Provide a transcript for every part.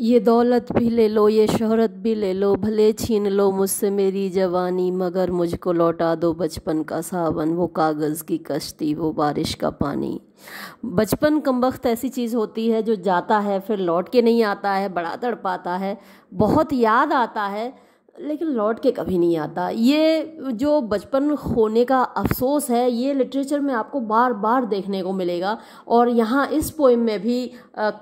ये दौलत भी ले लो ये शोहरत भी ले लो भले छीन लो मुझसे मेरी जवानी मगर मुझको लौटा दो बचपन का सावन वो कागज़ की कश्ती वो बारिश का पानी बचपन कम वक्त ऐसी चीज़ होती है जो जाता है फिर लौट के नहीं आता है बड़ा तड़पाता है बहुत याद आता है लेकिन लौट के कभी नहीं आता ये जो बचपन खोने का अफसोस है ये लिटरेचर में आपको बार बार देखने को मिलेगा और यहाँ इस पोइम में भी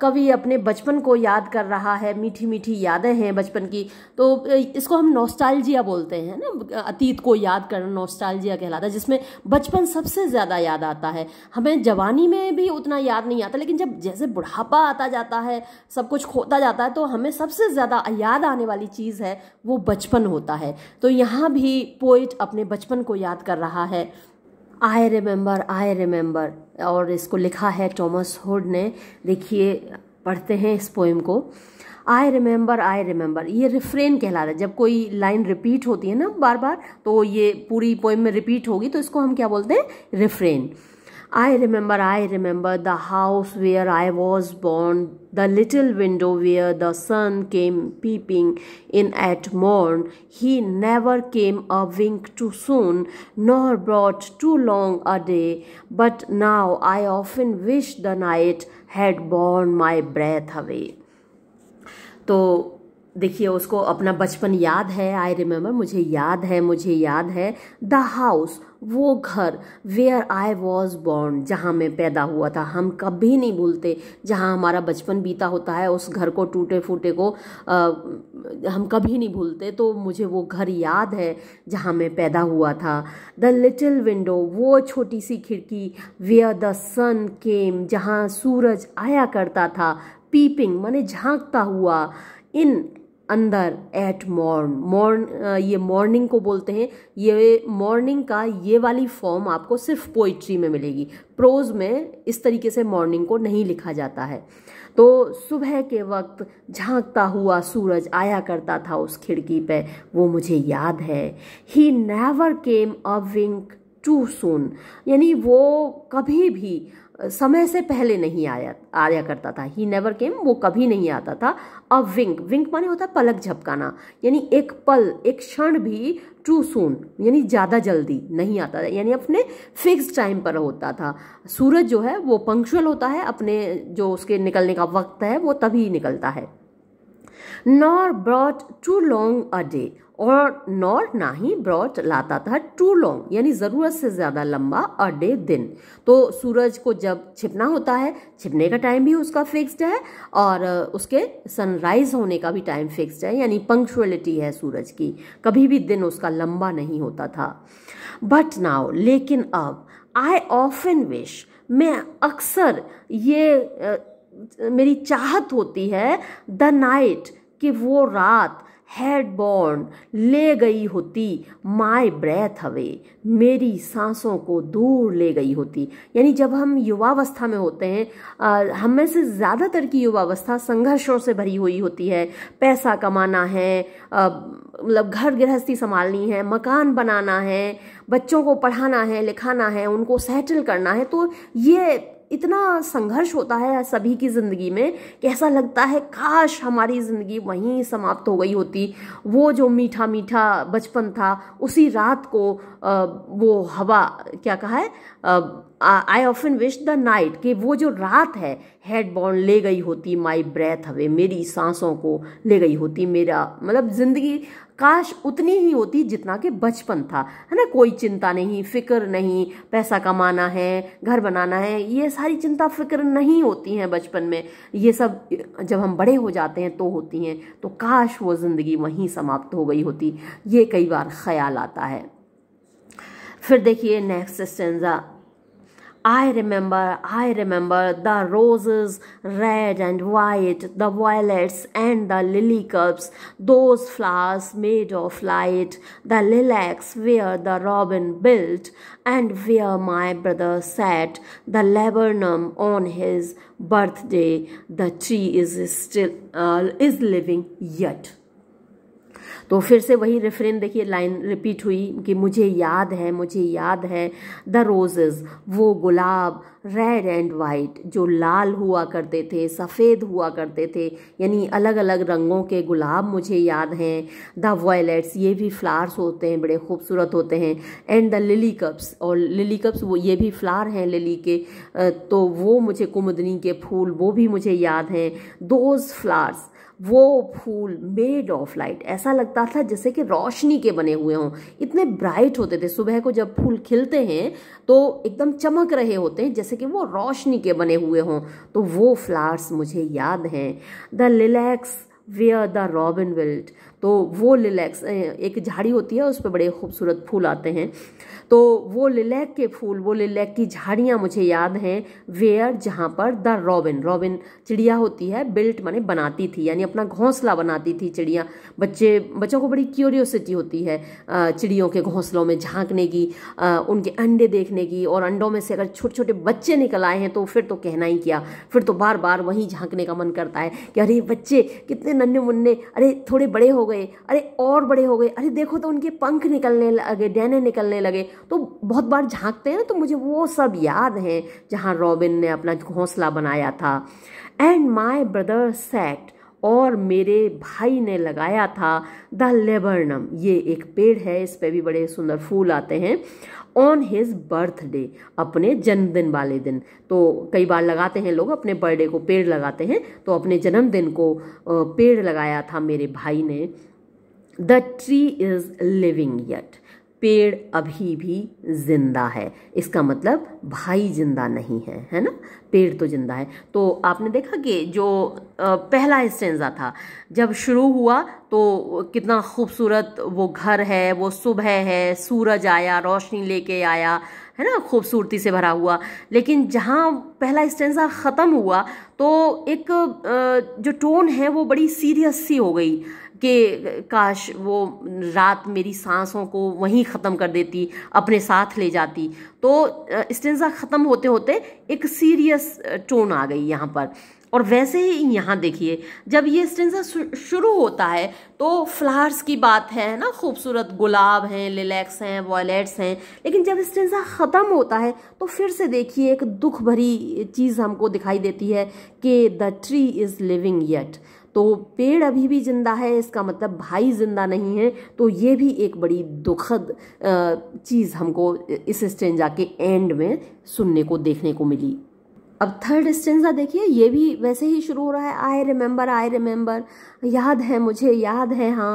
कवि अपने बचपन को याद कर रहा है मीठी मीठी यादें हैं बचपन की तो इसको हम नोस्टालजिया बोलते हैं ना अतीत को याद करना नोस्टालजिया कहलाता है जिसमें बचपन सबसे ज़्यादा याद आता है हमें जवानी में भी उतना याद नहीं आता लेकिन जब जैसे बुढ़ापा आता जाता है सब कुछ खोता जाता है तो हमें सबसे ज़्यादा याद आने वाली चीज़ है वो बचपन बचपन होता है तो यहाँ भी पोइट अपने बचपन को याद कर रहा है आई रिमेम्बर आई रिमेम्बर और इसको लिखा है टॉमस हुड ने देखिए पढ़ते हैं इस पोइम को आई रिमेंबर आई रिमेम्बर ये रिफ्रेन रहा है जब कोई लाइन रिपीट होती है ना बार बार तो ये पूरी पोइम में रिपीट होगी तो इसको हम क्या बोलते हैं refrain I remember, I remember the house where I was born, the little window where the sun came peeping in at morn. He never came a wink too soon, nor brought too long a day. But now I often wish the night had borne my breath away. तो देखिए उसको अपना बचपन याद है I remember मुझे याद है मुझे याद है द हाउस वो घर वेयर आई वॉज बॉर्न जहाँ मैं पैदा हुआ था हम कभी नहीं भूलते जहाँ हमारा बचपन बीता होता है उस घर को टूटे फूटे को आ, हम कभी नहीं भूलते तो मुझे वो घर याद है जहाँ मैं पैदा हुआ था द लिटिल विंडो वो छोटी सी खिड़की वेयर द सन केम जहाँ सूरज आया करता था पीपिंग माने झांकता हुआ इन अंदर एट मॉर्न मॉर्न ये मॉर्निंग को बोलते हैं ये मॉर्निंग का ये वाली फॉर्म आपको सिर्फ पोइट्री में मिलेगी प्रोज में इस तरीके से मॉर्निंग को नहीं लिखा जाता है तो सुबह के वक्त झांकता हुआ सूरज आया करता था उस खिड़की पे वो मुझे याद है he never came a Wink too soon यानी वो कभी भी समय से पहले नहीं आया आया करता था ही नेवर केम वो कभी नहीं आता था अ विंक विंक माने होता है पलक झपकाना यानी एक पल एक क्षण भी टू सून यानी ज़्यादा जल्दी नहीं आता था यानी अपने फिक्स टाइम पर होता था सूरज जो है वो पंक्चुअल होता है अपने जो उसके निकलने का वक्त है वो तभी निकलता है nor brought too long a day और नॉर ना ही ब्रॉड लाता था टू लॉन्ग यानी ज़रूरत से ज़्यादा लंबा अ डे दिन तो सूरज को जब छिपना होता है छिपने का टाइम भी उसका फिक्स्ड है और उसके सनराइज होने का भी टाइम फिक्स्ड है यानी पंक्चुअलिटी है सूरज की कभी भी दिन उसका लंबा नहीं होता था बट नाउ लेकिन अब आई ऑफन विश मैं अक्सर ये मेरी चाहत होती है द नाइट कि वो रात हैड बॉर्न ले गई होती माय ब्रेथ अवे मेरी सांसों को दूर ले गई होती यानी जब हम युवावस्था में होते हैं हम हमें से ज़्यादातर की युवावस्था संघर्षों से भरी हुई होती है पैसा कमाना है मतलब घर गृहस्थी संभालनी है मकान बनाना है बच्चों को पढ़ाना है लिखाना है उनको सेटल करना है तो ये इतना संघर्ष होता है सभी की ज़िंदगी में कि ऐसा लगता है काश हमारी ज़िंदगी वहीं समाप्त हो गई होती वो जो मीठा मीठा बचपन था उसी रात को वो हवा क्या कहा है I often wish the night कि वो जो रात है हेड बॉन्ड ले गई होती माई ब्रेथ हवे मेरी सांसों को ले गई होती मेरा मतलब ज़िंदगी काश उतनी ही होती जितना कि बचपन था है ना कोई चिंता नहीं फिक्र नहीं पैसा कमाना है घर बनाना है ये सारी चिंता फिक्र नहीं होती हैं बचपन में ये सब जब हम बड़े हो जाते हैं तो होती हैं तो काश वो ज़िंदगी वहीं समाप्त हो गई होती ये कई बार ख्याल आता है फिर देखिए next stanza I remember, I remember the roses red and white, the violets and the lily cups, those flowers made of light, the lilacs where the robin built, and where my brother sat, the laburnum on his birthday. The tree is still uh, is living yet. तो फिर से वही reference देखिए line repeat हुई कि मुझे याद है मुझे याद है द रोजेज़ वो गुलाब रेड एंड वाइट जो लाल हुआ करते थे सफ़ेद हुआ करते थे यानी अलग अलग रंगों के गुलाब मुझे याद हैं द वॉयलेट्स ये भी फ्लावर्स होते हैं बड़े खूबसूरत होते हैं एंड द लिली कप्स और लिली कप्स वो ये भी फ्लावर हैं लिली के तो वो मुझे कुमुदनी के फूल वो भी मुझे याद हैं दोज फ्लावर्स वो फूल मेड ऑफ लाइट ऐसा लगता था जैसे कि रोशनी के बने हुए हों इतने ब्राइट होते थे सुबह को जब फूल खिलते हैं तो एकदम चमक रहे होते हैं जैसे कि वो रोशनी के बने हुए हों तो वो फ्लावर्स मुझे याद हैं the lilacs where the robin built तो वो लिलैक्स एक झाड़ी होती है उस पर बड़े खूबसूरत फूल आते हैं तो वो लिलैक के फूल वो लिलैक की झाड़ियाँ मुझे याद हैं वेयर जहाँ पर द रॉबिन रॉबिन चिड़िया होती है बिल्ट माने बनाती थी यानी अपना घोंसला बनाती थी चिड़िया बच्चे बच्चों को बड़ी क्यूरियोसिटी होती है चिड़ियों के घोंसलों में झांकने की उनके अंडे देखने की और अंडों में से अगर छोटे छोटे बच्चे निकल आए हैं तो फिर तो कहना ही क्या फिर तो बार बार वहीं झांकने का मन करता है कि अरे बच्चे कितने नन्हे मुन्ने अरे थोड़े बड़े हो गए गए अरे और बड़े हो गए अरे देखो तो उनके पंख निकलने लगे डैने निकलने लगे तो बहुत बार झांकते हैं ना तो मुझे वो सब याद है जहाँ रॉबिन ने अपना घोंसला बनाया था एंड माई ब्रदर सेट और मेरे भाई ने लगाया था द लेबरनम ये एक पेड़ है इस पे भी बड़े सुंदर फूल आते हैं ऑन हिज बर्थडे अपने जन्मदिन वाले दिन तो कई बार लगाते हैं लोग अपने बर्थडे को पेड़ लगाते हैं तो अपने जन्मदिन को पेड़ लगाया था मेरे भाई ने the tree is living yet पेड़ अभी भी जिंदा है इसका मतलब भाई जिंदा नहीं है है ना पेड़ तो जिंदा है तो आपने देखा कि जो पहला स्टेंजा था जब शुरू हुआ तो कितना खूबसूरत वो घर है वो सुबह है सूरज आया रोशनी लेके आया है ना खूबसूरती से भरा हुआ लेकिन जहाँ पहला स्टेंजा ख़त्म हुआ तो एक जो टोन है वो बड़ी सीरियस सी हो गई कि काश वो रात मेरी सांसों को वहीं ख़त्म कर देती अपने साथ ले जाती तो स्टेंजा ख़त्म होते होते एक सीरियस टोन आ गई यहाँ पर और वैसे ही यहाँ देखिए जब ये स्टेंजा शुरू होता है तो फ्लावर्स की बात है ना खूबसूरत गुलाब हैं लिलैक्स हैं वॉलेट्स हैं लेकिन जब स्टेंजा ख़त्म होता है तो फिर से देखिए एक दुख भरी चीज़ हमको दिखाई देती है कि the tree is living yet तो पेड़ अभी भी ज़िंदा है इसका मतलब भाई ज़िंदा नहीं है तो ये भी एक बड़ी दुखद चीज़ हमको इस स्टेंजा के एंड में सुनने को देखने को मिली अब थर्ड स्टेंजा देखिए ये भी वैसे ही शुरू हो रहा है आई रिमेंबर आई रिमेंबर याद है मुझे याद है हाँ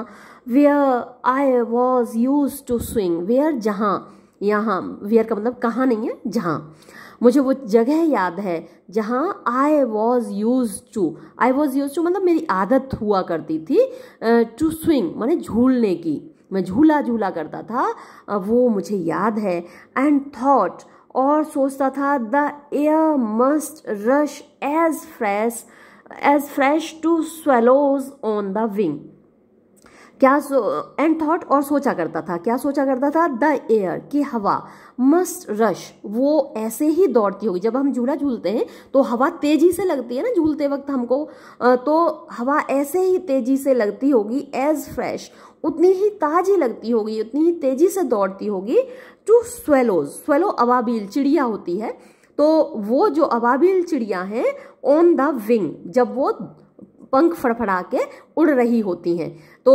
where I was used to swing where जहाँ यहाँ वेयर का मतलब कहाँ नहीं है जहाँ मुझे वो जगह याद है जहाँ I was used to I was used to मतलब मेरी आदत हुआ करती थी टू स्विंग मैंने झूलने की मैं झूला झूला करता था वो मुझे याद है एंड थॉट और सोचता था the air must rush as fresh as fresh to swallows on the wing क्या एंड थॉट और सोचा करता था क्या सोचा करता था द एयर की हवा मस्ट रश वो ऐसे ही दौड़ती होगी जब हम झूला झूलते हैं तो हवा तेजी से लगती है ना झूलते वक्त हमको तो हवा ऐसे ही तेजी से लगती होगी एज फ्रेश उतनी ही ताजी लगती होगी उतनी ही तेजी से दौड़ती होगी टू स्वेलोज स्वेलो अबाबील चिड़िया होती है तो वो जो अबाबिल चिड़िया हैं ऑन द विंग जब वो पंख फड़फड़ा के उड़ रही होती हैं तो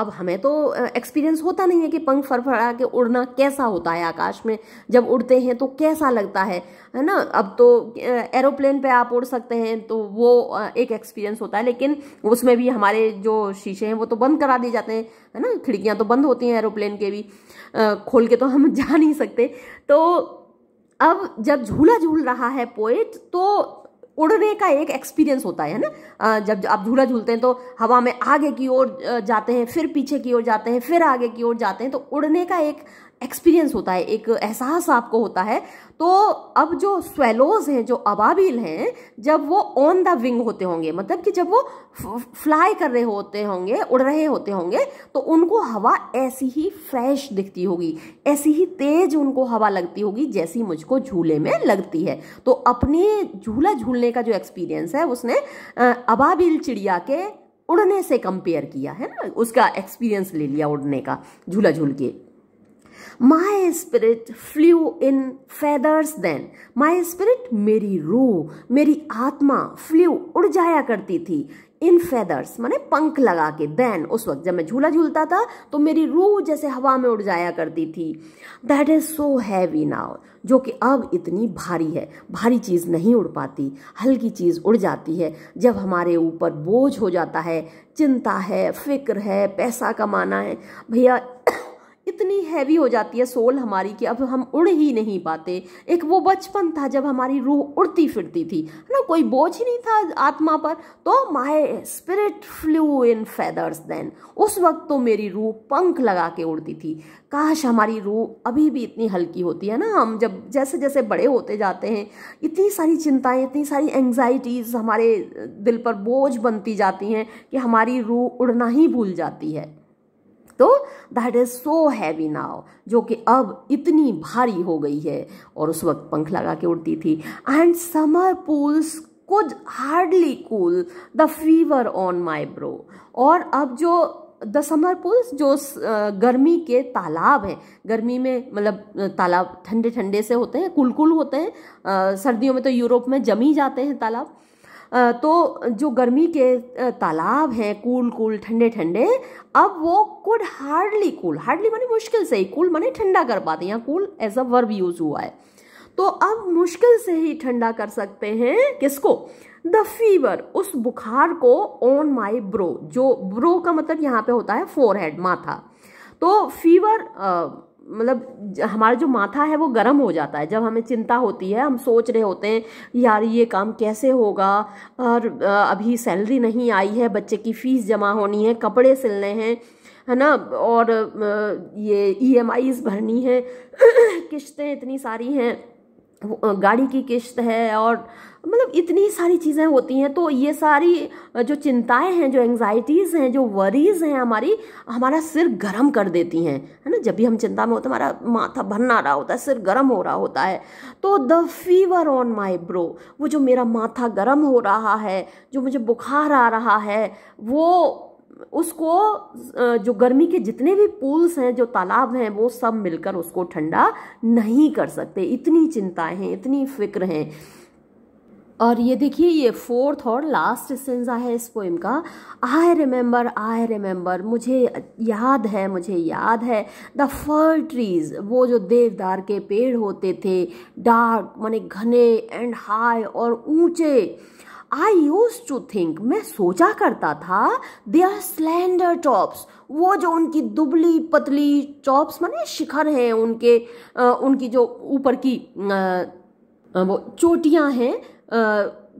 अब हमें तो एक्सपीरियंस होता नहीं है कि पंख फड़फड़ा के उड़ना कैसा होता है आकाश में जब उड़ते हैं तो कैसा लगता है है ना अब तो एरोप्लेन पे आप उड़ सकते हैं तो वो एक एक्सपीरियंस होता है लेकिन उसमें भी हमारे जो शीशे हैं वो तो बंद करा दिए जाते हैं है ना खिड़कियाँ तो बंद होती हैं एरोप्लेन के भी खोल के तो हम जा नहीं सकते तो अब जब झूला झूल रहा है पोएट तो उड़ने का एक एक्सपीरियंस होता है ना जब आप झूला झूलते हैं तो हवा में आगे की ओर जाते हैं फिर पीछे की ओर जाते हैं फिर आगे की ओर जाते हैं तो उड़ने का एक एक्सपीरियंस होता है एक एहसास आपको होता है तो अब जो स्वेलोज हैं जो अबाबिल हैं जब वो ऑन द विंग होते होंगे मतलब कि जब वो फ्लाई कर रहे होते होंगे उड़ रहे होते होंगे तो उनको हवा ऐसी ही फ्रेश दिखती होगी ऐसी ही तेज उनको हवा लगती होगी जैसी मुझको झूले में लगती है तो अपने झूला झूलने का जो एक्सपीरियंस है उसने अबाबिल चिड़िया के उड़ने से कंपेयर किया है ना उसका एक्सपीरियंस ले लिया उड़ने का झूला झूल के my spirit flew in feathers then my spirit मेरी रूह मेरी आत्मा flew उड़ जाया करती थी इन फेदर्स माने पंख लगा के देन उस वक्त जब मैं झूला झूलता था तो मेरी रूह जैसे हवा में उड़ जाया करती थी that is so heavy now जो कि अब इतनी भारी है भारी चीज़ नहीं उड़ पाती हल्की चीज़ उड़ जाती है जब हमारे ऊपर बोझ हो जाता है चिंता है फिक्र है पैसा कमाना है भैया इतनी हैवी हो जाती है सोल हमारी कि अब हम उड़ ही नहीं पाते एक वो बचपन था जब हमारी रूह उड़ती फिरती थी है ना कोई बोझ ही नहीं था आत्मा पर तो my spirit flew in feathers then उस वक्त तो मेरी रूह पंख लगा के उड़ती थी काश हमारी रूह अभी भी इतनी हल्की होती है ना हम जब जैसे जैसे बड़े होते जाते हैं इतनी सारी चिंताएं इतनी सारी एंग्जाइटीज़ हमारे दिल पर बोझ बनती जाती हैं कि हमारी रूह उड़ना ही भूल जाती है तो that is so heavy now जो कि अब इतनी भारी हो गई है और उस वक्त पंख लगा के उड़ती थी and summer pools could hardly cool the fever on my brow और अब जो द समर पुल्स जो गर्मी के तालाब हैं गर्मी में मतलब तालाब ठंडे ठंडे से होते हैं कुलकुल होते हैं सर्दियों में तो यूरोप में जमी जाते हैं तालाब तो जो गर्मी के तालाब हैं कूल कूल ठंडे ठंडे अब वो कुड हार्डली कूल हार्डली मानी मुश्किल से ही कूल माने ठंडा कर पाते यहाँ cool as a verb use हुआ है तो अब मुश्किल से ही ठंडा कर सकते हैं किसको द फीवर उस बुखार को ऑन माई ब्रो जो ब्रो का मतलब यहाँ पे होता है फोरहेड माथा तो फीवर मतलब हमारा जो माथा है वो गर्म हो जाता है जब हमें चिंता होती है हम सोच रहे होते हैं यार ये काम कैसे होगा और अभी सैलरी नहीं आई है बच्चे की फ़ीस जमा होनी है कपड़े सिलने हैं है ना और ये ई e भरनी है किश्तें इतनी सारी हैं गाड़ी की किस्त है और मतलब इतनी सारी चीज़ें होती हैं तो ये सारी जो चिंताएं हैं जो एंग्जाइटीज़ हैं जो वरीज़ हैं हमारी हमारा सिर गर्म कर देती हैं है ना जब भी हम चिंता में होते हैं हमारा माथा भरना रहा होता है सिर गर्म हो रहा होता है तो the fever on my brow वो जो मेरा माथा गर्म हो रहा है जो मुझे बुखार आ रहा है वो उसको जो गर्मी के जितने भी पूल्स हैं जो तालाब हैं वो सब मिलकर उसको ठंडा नहीं कर सकते इतनी चिंताएं हैं इतनी फिक्र हैं और ये देखिए ये फोर्थ और लास्ट सेंजा है इस पोइम का आई रिमेंबर आई रिमेंबर मुझे याद है मुझे याद है द फर ट्रीज वो जो देवदार के पेड़ होते थे डार्क माने घने एंड हाई और ऊंचे आई यूज टू थिंक मैं सोचा करता था दे आर स्लेंडर टॉप्स वो जो उनकी दुबली पतली टॉप्स माने शिखर हैं उनके आ, उनकी जो ऊपर की आ, वो चोटियां हैं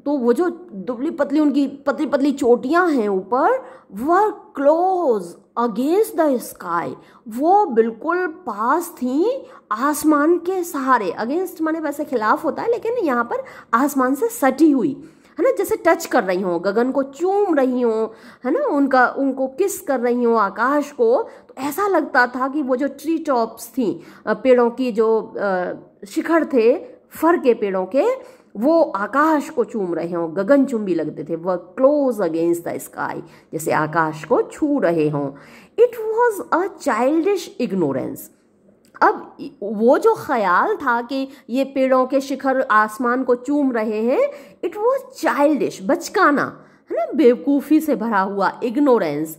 तो वो जो दुबली पतली उनकी पतली पतली चोटियां हैं ऊपर were close against the sky वो बिल्कुल पास थी आसमान के सहारे अगेंस्ट माने वैसे खिलाफ होता है लेकिन यहाँ पर आसमान से सटी हुई है ना जैसे टच कर रही हूँ गगन को चूम रही हूँ है ना उनका उनको किस कर रही हूँ आकाश को तो ऐसा लगता था कि वो जो ट्री टॉप्स थी पेड़ों की जो शिखर थे फर के पेड़ों के वो आकाश को चूम रहे हों चुम्बी लगते थे वह क्लोज अगेंस्ट द स्काई जैसे आकाश को छू रहे हों it was a childish ignorance अब वो जो ख्याल था कि ये पेड़ों के शिखर आसमान को चूम रहे हैं इट वॉज चाइल्डिश बचकाना है ना बेवकूफ़ी से भरा हुआ इग्नोरेंस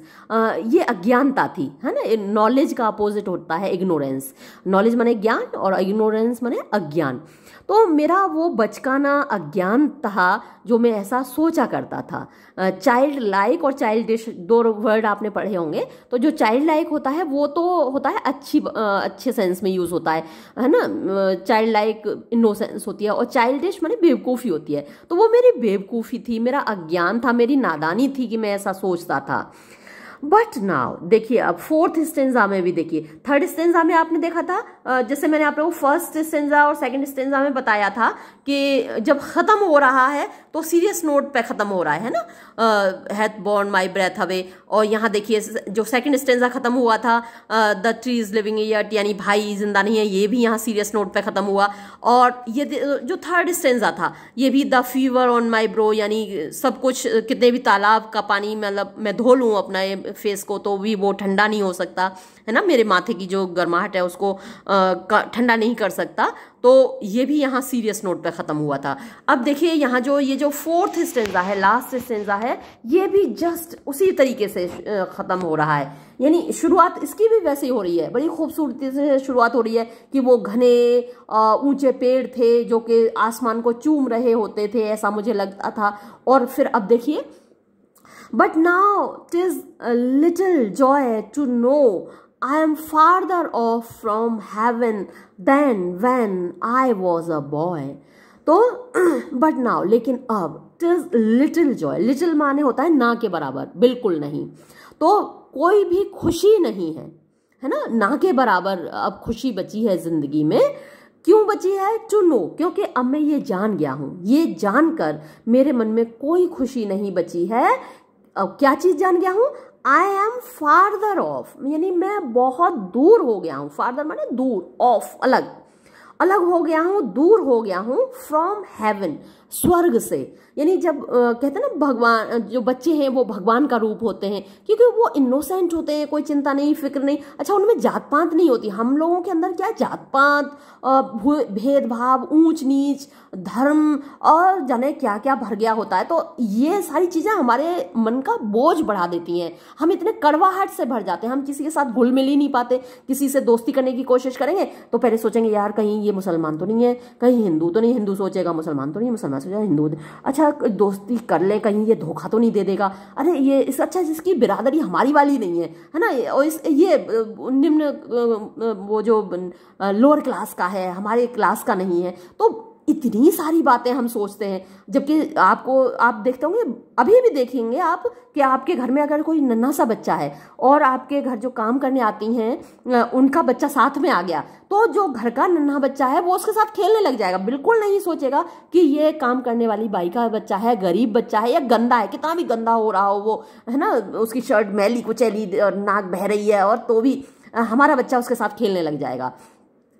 ये अज्ञानता थी है ना नॉलेज का अपोजिट होता है इग्नोरेंस नॉलेज माने ज्ञान और इग्नोरेंस माने अज्ञान तो मेरा वो बचकाना अज्ञान था जो मैं ऐसा सोचा करता था चाइल्ड लाइक और चाइल्ड डिश दो वर्ड आपने पढ़े होंगे तो जो चाइल्ड लाइक होता है वो तो होता है अच्छी अच्छे सेंस में यूज़ होता है है ना चाइल्ड लाइक इनोसेंस होती है और चाइल्ड डिश माने बेवकूफ़ी होती है तो वो मेरी बेवकूफ़ी थी मेरा अज्ञान था मेरी नादानी थी कि मैं ऐसा सोचता था बट नाउ देखिए अब फोर्थ स्टेंजा में भी देखिए थर्ड स्टेंजा में आपने देखा था जैसे मैंने आप लोगों को फर्स्ट स्टेंजा और सेकंड स्टेंजा में बताया था कि जब ख़त्म हो रहा है तो सीरियस नोट पे ख़त्म हो रहा है ना हैथ बॉर्न माई ब्रेथ हवे और यहाँ देखिए जो सेकंड स्टेंजा ख़त्म हुआ था the tree is living yet यानी भाई जिंदा नहीं है ये भी यहाँ सीरियस नोट पे ख़त्म हुआ और ये जो थर्ड स्टेंजा था ये भी the fever on my brow यानी सब कुछ कितने भी तालाब का पानी मतलब मैं धो लूँ अपना फेस को तो भी वो ठंडा नहीं हो सकता है ना मेरे माथे की जो गर्माहट है उसको ठंडा नहीं कर सकता तो ये भी यहाँ सीरियस नोट पे ख़त्म हुआ था अब देखिए यहाँ जो ये जो फोर्थ स्टेंजा है लास्ट स्टेंजा है ये भी जस्ट उसी तरीके से ख़त्म हो रहा है यानी शुरुआत इसकी भी वैसे ही हो रही है बड़ी खूबसूरती से शुरुआत हो रही है कि वो घने ऊंचे पेड़ थे जो कि आसमान को चूम रहे होते थे ऐसा मुझे लगता था और फिर अब देखिए but now is little joy to know I am farther off from heaven than when I was a boy. तो बट नाउ लेकिन अब इज लिटिल जॉय लिटिल माने होता है ना के बराबर बिल्कुल नहीं तो कोई भी खुशी नहीं है है ना ना के बराबर अब खुशी बची है जिंदगी में क्यों बची है टू नो क्योंकि अब मैं ये जान गया हूँ ये जानकर मेरे मन में कोई खुशी नहीं बची है अब क्या चीज जान गया हूँ आई एम फार्दर ऑफ यानी मैं बहुत दूर हो गया हूँ फार्दर माने दूर ऑफ अलग अलग हो गया हूँ दूर हो गया हूँ फ्रॉम हेवन स्वर्ग से यानी जब आ, कहते हैं ना भगवान जो बच्चे हैं वो भगवान का रूप होते हैं क्योंकि वो इनोसेंट होते हैं कोई चिंता नहीं फिक्र नहीं अच्छा उनमें जात पात नहीं होती हम लोगों के अंदर क्या जात पात भेदभाव ऊंच नीच धर्म और जाने क्या क्या भर गया होता है तो ये सारी चीज़ें हमारे मन का बोझ बढ़ा देती हैं हम इतने कड़वाहट से भर जाते हैं हम किसी के साथ घुल मिल ही नहीं पाते किसी से दोस्ती करने की कोशिश करेंगे तो पहले सोचेंगे यार कहीं ये ये मुसलमान तो नहीं है कहीं हिंदू तो नहीं हिंदू सोचेगा मुसलमान तो नहीं मुसलमान सोचेगा हिंदू अच्छा दोस्ती कर ले कहीं ये धोखा तो नहीं दे देगा अरे ये इस अच्छा इसकी बिरादरी हमारी वाली नहीं है है ना और इस ये निम्न वो जो लोअर क्लास का है हमारे क्लास का नहीं है तो इतनी सारी बातें हम सोचते हैं जबकि आपको आप देखते होंगे अभी भी देखेंगे आप कि आपके घर में अगर कोई नन्हा सा बच्चा है और आपके घर जो काम करने आती हैं उनका बच्चा साथ में आ गया तो जो घर का नन्हा बच्चा है वो उसके साथ खेलने लग जाएगा बिल्कुल नहीं सोचेगा कि ये काम करने वाली बाई का बच्चा है गरीब बच्चा है या गंदा है कितना भी गंदा हो रहा हो वो है ना उसकी शर्ट मैली कुचैली और नाक बह रही है और तो भी हमारा बच्चा उसके साथ खेलने लग जाएगा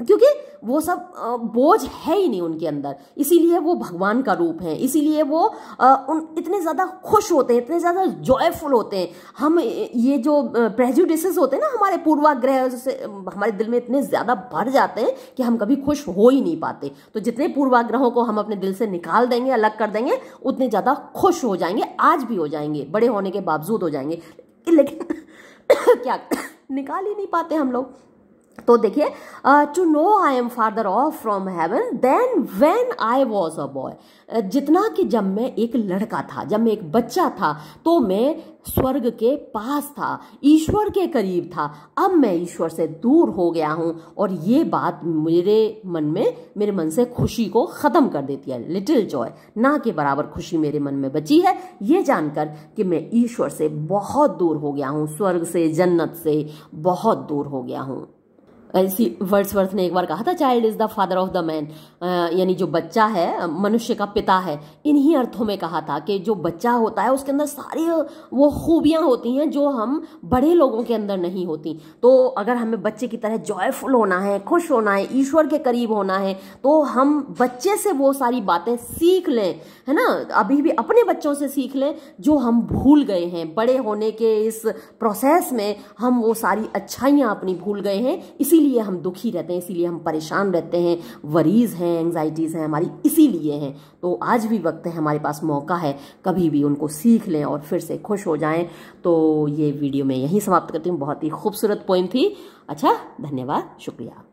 क्योंकि वो सब बोझ है ही नहीं उनके अंदर इसीलिए वो भगवान का रूप है इसीलिए वो उन इतने ज़्यादा खुश होते हैं इतने ज़्यादा जॉयफुल होते हैं हम ये जो प्रेजुडिसेस होते हैं ना हमारे पूर्वाग्रह से हमारे दिल में इतने ज़्यादा भर जाते हैं कि हम कभी खुश हो ही नहीं पाते तो जितने पूर्वाग्रहों को हम अपने दिल से निकाल देंगे अलग कर देंगे उतने ज़्यादा खुश हो जाएंगे आज भी हो जाएंगे बड़े होने के बावजूद हो जाएंगे लेकिन क्या निकाल ही नहीं पाते हम लोग तो देखिए to know I am farther off from heaven than when I was a boy जितना कि जब मैं एक लड़का था जब मैं एक बच्चा था तो मैं स्वर्ग के पास था ईश्वर के करीब था अब मैं ईश्वर से दूर हो गया हूँ और ये बात मेरे मन में मेरे मन से खुशी को ख़त्म कर देती है लिटिल जॉय ना के बराबर खुशी मेरे मन में बची है ये जानकर कि मैं ईश्वर से बहुत दूर हो गया हूँ स्वर्ग से जन्नत से बहुत दूर हो गया हूँ वर्ड्स वर्ड्सवर्थ ने एक बार कहा था child is the father of the man यानी जो बच्चा है मनुष्य का पिता है इन्हीं अर्थों में कहा था कि जो बच्चा होता है उसके अंदर सारी वो खूबियाँ होती हैं जो हम बड़े लोगों के अंदर नहीं होती तो अगर हमें बच्चे की तरह जॉयफुल होना है खुश होना है ईश्वर के करीब होना है तो हम बच्चे से वो सारी बातें सीख लें है ना अभी भी अपने बच्चों से सीख लें जो हम भूल गए हैं बड़े होने के इस प्रोसेस में हम वो सारी अच्छाइयाँ अपनी भूल गए हैं इसी इसीलिए हम दुखी रहते हैं इसीलिए हम परेशान रहते हैं वरीज़ हैं एंग्जाइटीज़ हैं हमारी इसीलिए हैं तो आज भी वक्त है हमारे पास मौका है कभी भी उनको सीख लें और फिर से खुश हो जाएं तो ये वीडियो मैं यहीं समाप्त करती हूँ बहुत ही खूबसूरत पोइम थी अच्छा धन्यवाद शुक्रिया